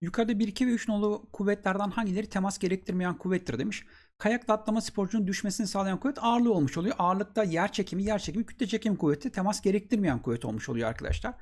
Yukarıda 1, 2 ve 3 nolu kuvvetlerden hangileri temas gerektirmeyen kuvvettir demiş. Kayakla atlama sporcunun düşmesini sağlayan kuvvet ağırlığı olmuş oluyor. Ağırlıkta yer çekimi, yer çekimi, kütle çekimi kuvveti temas gerektirmeyen kuvvet olmuş oluyor arkadaşlar.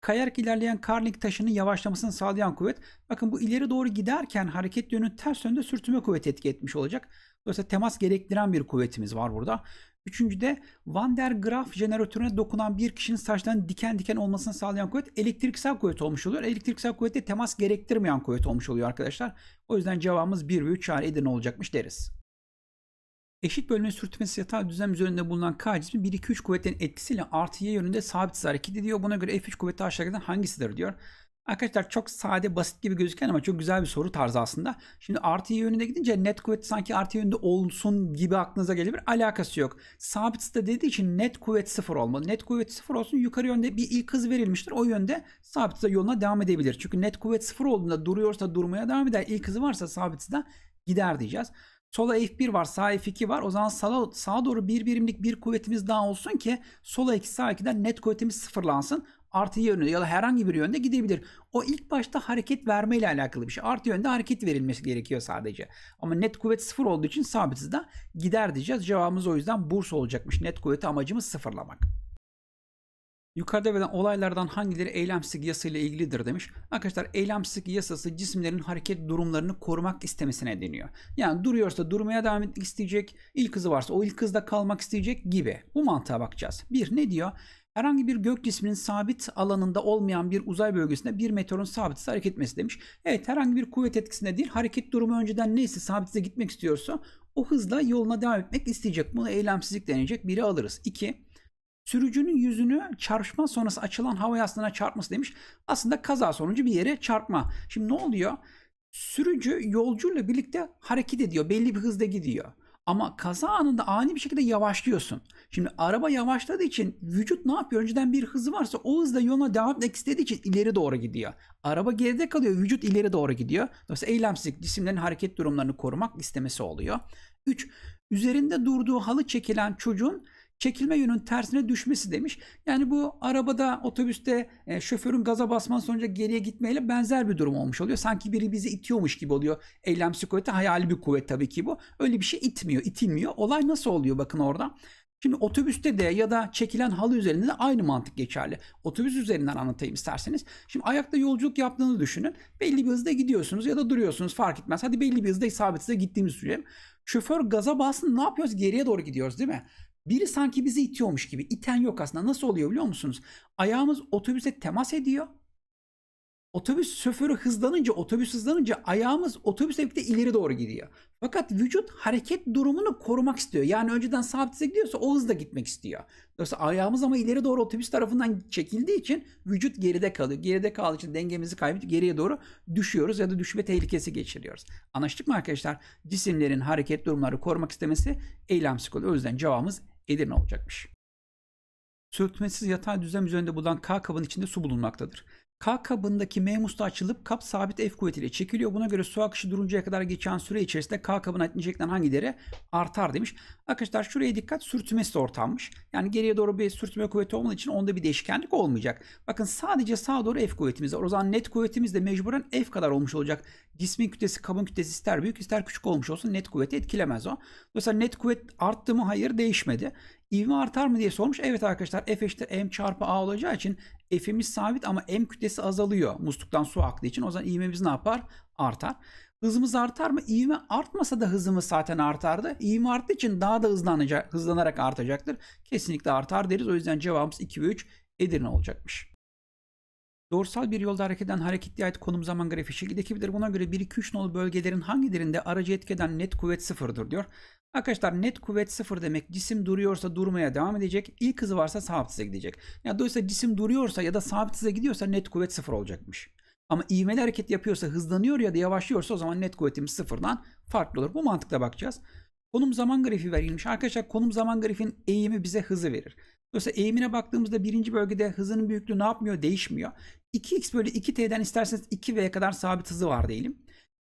Kayarak ilerleyen karling taşının yavaşlamasını sağlayan kuvvet. Bakın bu ileri doğru giderken hareket yönü ters yönde sürtünme kuvveti etki etmiş olacak. Dolayısıyla temas gerektiren bir kuvvetimiz var burada. Üçüncü de Van der Graaf jeneratörüne dokunan bir kişinin saçlarının diken diken olmasını sağlayan kuvvet elektriksel kuvvet olmuş oluyor. Elektriksel kuvvette temas gerektirmeyen kuvvet olmuş oluyor arkadaşlar. O yüzden cevabımız 1 ve 3 çare Edirne olacakmış deriz. Eşit bölme sürtünmesi yatağı düzlem üzerinde bulunan K cismi 1, 2, 3 kuvvetlerin etkisiyle artı Y yönünde sabit hızla hareket ediyor. Buna göre F3 kuvveti aşağıdakilerden hangisidir diyor. Arkadaşlar çok sade basit gibi gözüken ama çok güzel bir soru tarzı aslında. Şimdi artı yönüne gidince net kuvvet sanki artı yönünde olsun gibi aklınıza gelebilir. Alakası yok. Sabit site dediği için net kuvvet sıfır olmalı. Net kuvvet sıfır olsun yukarı yönde bir ilk hız verilmiştir. O yönde sabit site yoluna devam edebilir. Çünkü net kuvvet sıfır olduğunda duruyorsa durmaya devam eder. İlk hızı varsa sabit site gider diyeceğiz. Sola F1 var, sağa F2 var. O zaman sağa, sağa doğru bir birimlik bir kuvvetimiz daha olsun ki sola 2 sağa 2'den net kuvvetimiz sıfırlansın artı yönde ya da herhangi bir yönde gidebilir. O ilk başta hareket verme ile alakalı bir şey. Artı yönde hareket verilmesi gerekiyor sadece. Ama net kuvvet sıfır olduğu için sabitiz de gider diyeceğiz. Cevabımız o yüzden burs olacakmış. Net kuvveti amacımız sıfırlamak. Yukarıda verilen olaylardan hangileri eylemsizlik ile ilgilidir demiş. Arkadaşlar eylemsizlik yasası cisimlerin hareket durumlarını korumak istemesine deniyor. Yani duruyorsa durmaya devam etmek isteyecek, ilk hızı varsa o ilk hızda kalmak isteyecek gibi. Bu mantığa bakacağız. Bir ne diyor? Herhangi bir gök cisminin sabit alanında olmayan bir uzay bölgesinde bir meteorun sabitse hareket etmesi demiş. Evet herhangi bir kuvvet etkisinde değil hareket durumu önceden neyse sabitse gitmek istiyorsa o hızla yoluna devam etmek isteyecek. Buna eylemsizlik denecek. Biri alırız. 2. Sürücünün yüzünü çarpma sonrası açılan hava yastığına çarpması demiş. Aslında kaza sonucu bir yere çarpma. Şimdi ne oluyor? Sürücü yolcuyla birlikte hareket ediyor. Belli bir hızda gidiyor. Ama kaza anında ani bir şekilde yavaşlıyorsun. Şimdi araba yavaşladığı için vücut ne yapıyor? Önceden bir hızı varsa o hızla yoluna devam etmek istediği için ileri doğru gidiyor. Araba geride kalıyor, vücut ileri doğru gidiyor. Dolayısıyla eylemsizlik cisimlerin hareket durumlarını korumak istemesi oluyor. 3. Üzerinde durduğu halı çekilen çocuğun çekilme yönün tersine düşmesi demiş. Yani bu arabada, otobüste e, şoförün gaza basman sonucu geriye gitmeyle benzer bir durum olmuş oluyor. Sanki biri bizi itiyormuş gibi oluyor. Eylemsi kuvveti hayali bir kuvvet tabii ki bu. Öyle bir şey itmiyor, itilmiyor. Olay nasıl oluyor bakın orada. Şimdi otobüste de ya da çekilen halı üzerinde de aynı mantık geçerli. Otobüs üzerinden anlatayım isterseniz. Şimdi ayakta yolculuk yaptığını düşünün. Belli bir hızda gidiyorsunuz ya da duruyorsunuz fark etmez. Hadi belli bir hızda isabetsize gittiğimizi düşünelim. Şoför gaza bassın ne yapıyoruz? Geriye doğru gidiyoruz değil mi? Biri sanki bizi itiyormuş gibi. iten yok aslında. Nasıl oluyor biliyor musunuz? Ayağımız otobüse temas ediyor. Otobüs şoförü hızlanınca, otobüs hızlanınca ayağımız otobüsle birlikte ileri doğru gidiyor. Fakat vücut hareket durumunu korumak istiyor. Yani önceden sabit hızla gidiyorsa o hızla gitmek istiyor. Dolayısıyla ayağımız ama ileri doğru otobüs tarafından çekildiği için vücut geride kalıyor. Geride kaldığı için dengemizi kaybedip geriye doğru düşüyoruz ya da düşme tehlikesi geçiriyoruz. Anlaştık mı arkadaşlar? Cisimlerin hareket durumları korumak istemesi eylem psikoloji. O yüzden cevabımız Edirne olacakmış. Sürtünmesiz yatay düzlem üzerinde bulunan K kabın içinde su bulunmaktadır. K kabındaki M muslu açılıp kap sabit F kuvvetiyle çekiliyor. Buna göre su akışı duruncaya kadar geçen süre içerisinde K kabına hangi hangileri artar demiş. Arkadaşlar şuraya dikkat sürtünmesi de ortammış. Yani geriye doğru bir sürtünme kuvveti olmadığı için onda bir değişkenlik olmayacak. Bakın sadece sağa doğru F kuvvetimiz var. O zaman net kuvvetimiz de mecburen F kadar olmuş olacak. Cismin kütlesi kabın kütlesi ister büyük ister küçük olmuş olsun net kuvveti etkilemez o. Dolayısıyla net kuvvet arttı mı? Hayır değişmedi. İvme artar mı diye sormuş. Evet arkadaşlar F eşittir M çarpı A olacağı için F'imiz sabit ama M kütlesi azalıyor. Musluktan su aktığı için o zaman ivmemiz ne yapar? Artar. Hızımız artar mı? İvme artmasa da hızımız zaten artardı. İvme arttığı için daha da hızlanacak, hızlanarak artacaktır. Kesinlikle artar deriz. O yüzden cevabımız 2 ve 3 Edirne olacakmış. Doğrusal bir yolda hareket eden hareketli ait konum zaman grafiği şekildekidir. Buna göre 1-2-3 nolu bölgelerin hangilerinde aracı etkeden net kuvvet sıfırdır diyor. Arkadaşlar net kuvvet sıfır demek cisim duruyorsa durmaya devam edecek. İlk hızı varsa sabit hıza gidecek. Yani dolayısıyla cisim duruyorsa ya da sabit hıza gidiyorsa net kuvvet sıfır olacakmış. Ama ivmeli hareket yapıyorsa hızlanıyor ya da yavaşlıyorsa o zaman net kuvvetimiz sıfırdan farklı olur. Bu mantıkla bakacağız. Konum zaman grafiği verilmiş. Arkadaşlar konum zaman grafiğin eğimi bize hızı verir. Dolayısıyla eğimine baktığımızda birinci bölgede hızının büyüklüğü ne yapmıyor? Değişmiyor. 2x bölü 2t'den isterseniz 2v'ye kadar sabit hızı var diyelim.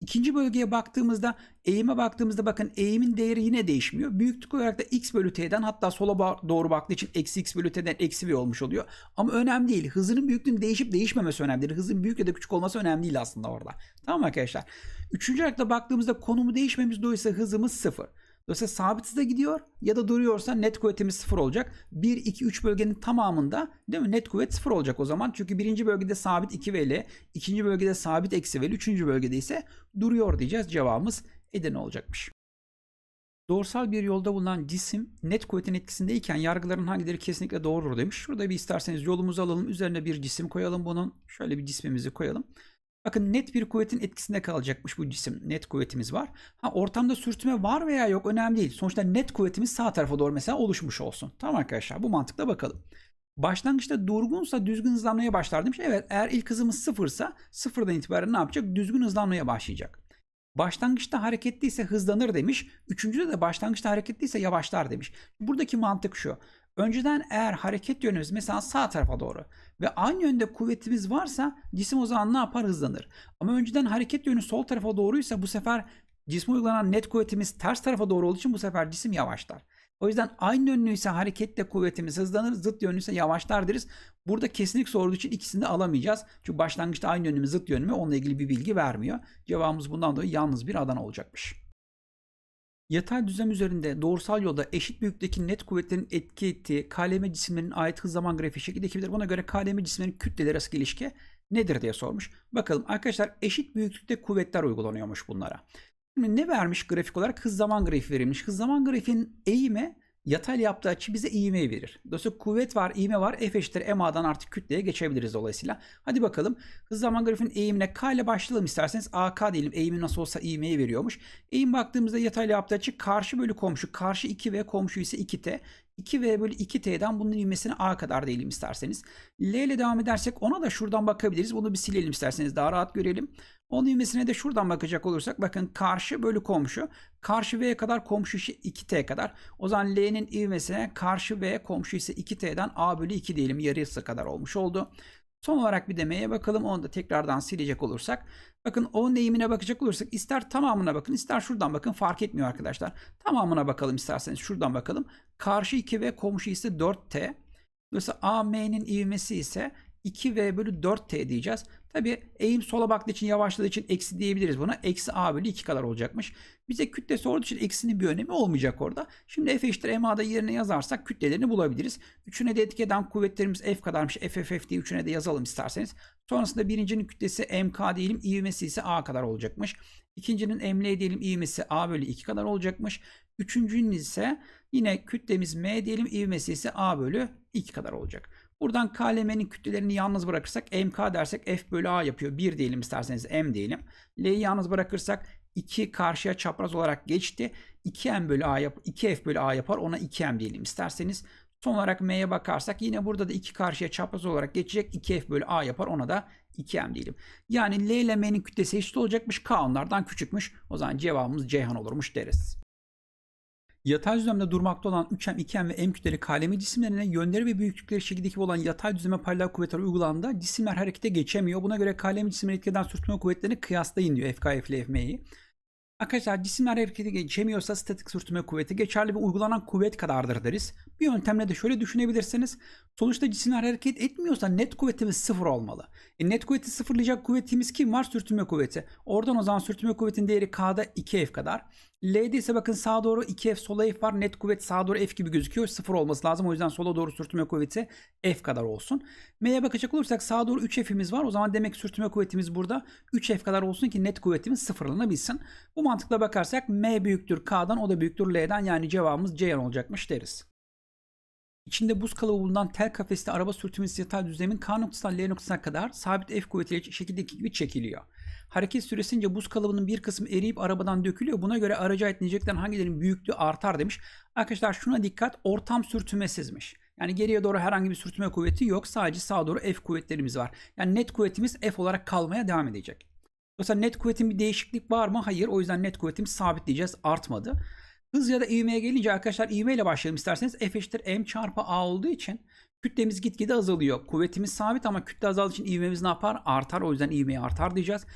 İkinci bölgeye baktığımızda eğime baktığımızda bakın eğimin değeri yine değişmiyor. Büyüklük olarak da x bölü t'den hatta sola doğru baktığı için eksi x bölü t'den eksi v olmuş oluyor. Ama önemli değil. Hızının büyüklüğünün değişip değişmemesi önemli değil. Hızın büyük ya da küçük olması önemli değil aslında orada. Tamam arkadaşlar. Üçüncü olarak da baktığımızda konumu değişmemiz dolayısıyla hızımız sıfır. Dolayısıyla sabitsize gidiyor ya da duruyorsa net kuvvetimiz sıfır olacak. 1, 2, 3 bölgenin tamamında değil mi? Net kuvvet sıfır olacak o zaman. Çünkü birinci bölgede sabit 2 veli, ikinci bölgede sabit eksi veli, üçüncü bölgede ise duruyor diyeceğiz. Cevabımız eden olacakmış. Dorsal bir yolda bulunan cisim net kuvvetin etkisindeyken yargıların hangileri kesinlikle doğrudur demiş. Şurada bir isterseniz yolumuzu alalım. Üzerine bir cisim koyalım bunun. Şöyle bir cismimizi koyalım. Bakın net bir kuvvetin etkisinde kalacakmış bu cisim. Net kuvvetimiz var. Ha ortamda sürtünme var veya yok önemli değil. Sonuçta net kuvvetimiz sağ tarafa doğru mesela oluşmuş olsun. Tamam arkadaşlar bu mantıkla bakalım. Başlangıçta durgunsa düzgün hızlanmaya başlar demiş. Evet eğer ilk hızımız sıfırsa sıfırdan itibaren ne yapacak? Düzgün hızlanmaya başlayacak. Başlangıçta hareketliyse hızlanır demiş. Üçüncüde de başlangıçta hareketliyse yavaşlar demiş. Buradaki mantık şu. Önceden eğer hareket yönümüz mesela sağ tarafa doğru ve aynı yönde kuvvetimiz varsa cisim o zaman ne yapar? Hızlanır. Ama önceden hareket yönü sol tarafa doğruysa bu sefer cisme uygulanan net kuvvetimiz ters tarafa doğru olduğu için bu sefer cisim yavaşlar. O yüzden aynı yönlüyse hareketle kuvvetimiz hızlanır, zıt yönlüyse yavaşlar deriz. Burada kesinlik sorduğu için ikisini de alamayacağız. Çünkü başlangıçta aynı yönümüz zıt yönümü mü onunla ilgili bir bilgi vermiyor. Cevabımız bundan dolayı yalnız bir adan olacakmış. Yatay düzlem üzerinde doğrusal yolda eşit büyüklükteki net kuvvetlerin etki ettiği KLM cisimlerinin ait hız zaman grafiği şekilde ekibidir. Buna göre KLM cisimlerinin kütleleri arasındaki ilişki nedir diye sormuş. Bakalım arkadaşlar eşit büyüklükte kuvvetler uygulanıyormuş bunlara. Şimdi ne vermiş grafik olarak? Hız zaman grafiği verilmiş. Hız zaman grafiğinin eğimi Yatay yaptığı açı bize iğmeyi verir. Dolayısıyla kuvvet var, iğme var. F eşittir MA'dan artık kütleye geçebiliriz dolayısıyla. Hadi bakalım. Hız zaman grafiğinin eğimine K ile başlayalım isterseniz. AK diyelim. Eğimi nasıl olsa iğmeyi veriyormuş. Eğim baktığımızda yatay yaptığı açı karşı bölü komşu. Karşı 2 ve komşu ise 2T. 2V bölü 2T'den bunun ivmesini A kadar diyelim isterseniz. L ile devam edersek ona da şuradan bakabiliriz. Bunu bir silelim isterseniz daha rahat görelim. Onun ivmesine de şuradan bakacak olursak bakın karşı bölü komşu. Karşı V'ye kadar komşu ise 2T kadar. O zaman L'nin ivmesine karşı V komşu ise 2T'den A bölü 2 diyelim yarısı kadar olmuş oldu. Son olarak bir demeye bakalım. Onu da tekrardan silecek olursak. Bakın o neyimine bakacak olursak ister tamamına bakın ister şuradan bakın fark etmiyor arkadaşlar. Tamamına bakalım isterseniz şuradan bakalım. Karşı 2 ve komşu ise 4T. Dolayısıyla AM'nin ivmesi ise 2V bölü 4T diyeceğiz. Tabi eğim sola baktığı için yavaşladığı için eksi diyebiliriz buna. Eksi A bölü 2 kadar olacakmış. Bize kütle sorduğu için eksinin bir önemi olmayacak orada. Şimdi F eşittir MA'da yerine yazarsak kütlelerini bulabiliriz. Üçüne de eden kuvvetlerimiz F kadarmış. FFF diye üçüne de yazalım isterseniz. Sonrasında birincinin kütlesi MK diyelim. ivmesi ise A kadar olacakmış. İkincinin ML diyelim ivmesi A bölü 2 kadar olacakmış. Üçüncünün ise yine kütlemiz M diyelim ivmesi ise A bölü 2 kadar olacak. Buradan KLM'nin kütlelerini yalnız bırakırsak MK dersek F bölü A yapıyor. 1 diyelim isterseniz M diyelim. L'yi yalnız bırakırsak 2 karşıya çapraz olarak geçti. 2M bölü A yap 2F bölü A yapar. Ona 2M diyelim isterseniz. Son olarak M'ye bakarsak yine burada da 2 karşıya çapraz olarak geçecek. 2F bölü A yapar. Ona da 2M diyelim. Yani L ile M'nin kütlesi eşit olacakmış. K onlardan küçükmüş. O zaman cevabımız Ceyhan olurmuş deriz. Yatay düzlemde durmakta olan 3M, 2M ve M kütleli kalemi cisimlerine yönleri ve büyüklükleri şekildeki olan yatay düzleme paralel kuvvetler uygulandığında cisimler harekete geçemiyor. Buna göre kalemi cisimleri etkiden sürtünme kuvvetlerini kıyaslayın diyor FKF ile FM'yi. Arkadaşlar cisimler harekete geçemiyorsa statik sürtünme kuvveti geçerli ve uygulanan kuvvet kadardır deriz. Bir yöntemle de şöyle düşünebilirsiniz. Sonuçta cisimler hareket etmiyorsa net kuvvetimiz sıfır olmalı. E net kuvveti sıfırlayacak kuvvetimiz kim var? Sürtünme kuvveti. Oradan o zaman sürtünme kuvvetin değeri K'da 2F kadar. L'de ise bakın sağa doğru 2F sola F var. Net kuvvet sağa doğru F gibi gözüküyor. Sıfır olması lazım. O yüzden sola doğru sürtünme kuvveti F kadar olsun. M'ye bakacak olursak sağa doğru 3F'imiz var. O zaman demek sürtünme kuvvetimiz burada 3F kadar olsun ki net kuvvetimiz sıfırlanabilsin. Bu mantıkla bakarsak M büyüktür K'dan o da büyüktür L'den yani cevabımız C olacakmış deriz. İçinde buz kalıbı bulunan tel kafesli araba sürtünmesi yatay düzlemin K noktasından L noktasına kadar sabit F kuvvetiyle şekildeki gibi çekiliyor. Hareket süresince buz kalıbının bir kısmı eriyip arabadan dökülüyor. Buna göre araca ait niceliklerin hangilerinin büyüklüğü artar demiş. Arkadaşlar şuna dikkat ortam sürtünmesizmiş. Yani geriye doğru herhangi bir sürtünme kuvveti yok. Sadece sağa doğru F kuvvetlerimiz var. Yani net kuvvetimiz F olarak kalmaya devam edecek. Mesela net kuvvetin bir değişiklik var mı? Hayır. O yüzden net kuvvetimiz diyeceğiz. Artmadı. Hız ya da ivmeye gelince arkadaşlar ivmeyle başlayalım isterseniz. F eşittir M çarpı A olduğu için kütlemiz gitgide azalıyor. Kuvvetimiz sabit ama kütle azaldığı için ivmemiz ne yapar? Artar. O yüzden ivmeyi artar diyeceğiz.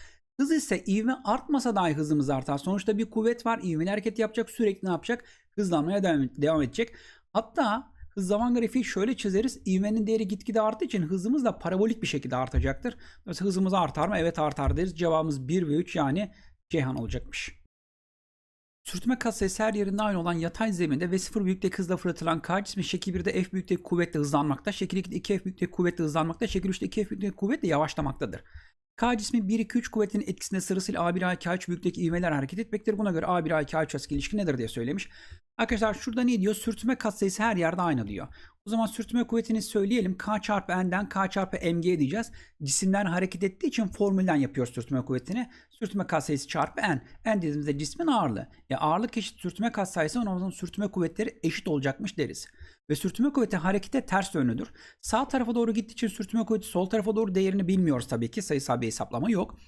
Hız ise ivme artmasa dahi hızımız artar. Sonuçta bir kuvvet var. İvmeli hareket yapacak. Sürekli ne yapacak? Hızlanmaya devam edecek. Hatta hız zaman grafiği şöyle çizeriz. İvmenin değeri gitgide arttığı için hızımız da parabolik bir şekilde artacaktır. Dolayısıyla hızımız artar mı? Evet artar deriz. Cevabımız 1 ve 3 yani Ceyhan olacakmış. Sürtünme katsayısı her yerinde aynı olan yatay zeminde ve sıfır büyüklük hızla fırlatılan kar cismi şekil 1'de f büyüklük kuvvetle hızlanmakta, şekil 2'de 2 f büyüklük kuvvetle hızlanmakta, şekil 3'te 2 f büyüklük kuvvetle yavaşlamaktadır. K cismi 1 2 3 kuvvetinin etkisinde sırasıyla A1 A2 A3 büyüklükteki ivmeler hareket etmektir. Buna göre A1 A2 A3 arasındaki ilişki nedir diye söylemiş. Arkadaşlar şurada ne diyor? Sürtünme katsayısı her yerde aynı diyor. O zaman sürtünme kuvvetini söyleyelim. K çarpı N'den K çarpı MG diyeceğiz. Cisimler hareket ettiği için formülden yapıyoruz sürtünme kuvvetini. Sürtünme katsayısı çarpı N. N dediğimizde cismin ağırlığı. E ağırlık eşit sürtünme katsayısı ona o zaman sürtünme kuvvetleri eşit olacakmış deriz. Ve sürtünme kuvveti harekete ters yönlüdür. Sağ tarafa doğru gittiği için sürtünme kuvveti sol tarafa doğru değerini bilmiyoruz tabii ki. Sayısal bir hesaplama yok.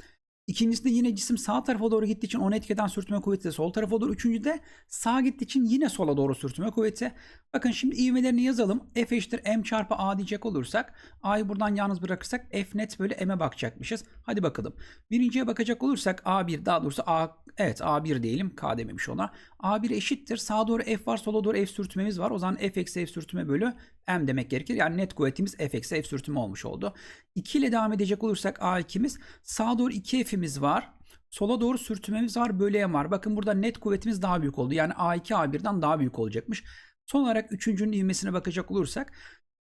İkincisi de yine cisim sağ tarafa doğru gittiği için onu etkeden sürtünme kuvveti de sol tarafa doğru. Üçüncü de sağ gittiği için yine sola doğru sürtünme kuvveti. Bakın şimdi ivmelerini yazalım. F eşittir M çarpı A diyecek olursak A'yı buradan yalnız bırakırsak F net bölü M'e bakacakmışız. Hadi bakalım. Birinciye bakacak olursak A1 daha doğrusu A evet A1 diyelim. K dememiş ona. A1 eşittir. Sağa doğru F var sola doğru F sürtmemiz var. O zaman F eksi F sürtünme bölü M demek gerekir. Yani net kuvvetimiz F eksi F sürtünme olmuş oldu. 2 ile devam edecek olursak A2'miz sağa doğru 2 F'imiz var. Sola doğru sürtümemiz var. Bölüye var. Bakın burada net kuvvetimiz daha büyük oldu. Yani A2 A1'den daha büyük olacakmış. Son olarak üçüncünün ivmesine bakacak olursak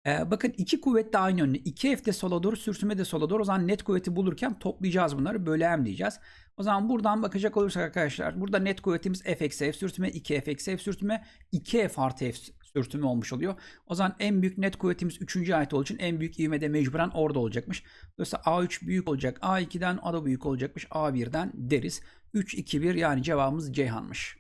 e, bakın iki kuvvet de aynı yönlü. 2 F de sola doğru, sürtünme de sola doğru. O zaman net kuvveti bulurken toplayacağız bunları. Bölü M diyeceğiz. O zaman buradan bakacak olursak arkadaşlar. Burada net kuvvetimiz F eksi F sürtünme, 2 F eksi F sürtünme, 2 F artı F sürtümü olmuş oluyor. O zaman en büyük net kuvvetimiz 3. ayet olduğu için en büyük ivmede mecburen orada olacakmış. Dolayısıyla A3 büyük olacak A2'den A da büyük olacakmış A1'den deriz. 3, 2, 1 yani cevabımız Ceyhan'mış.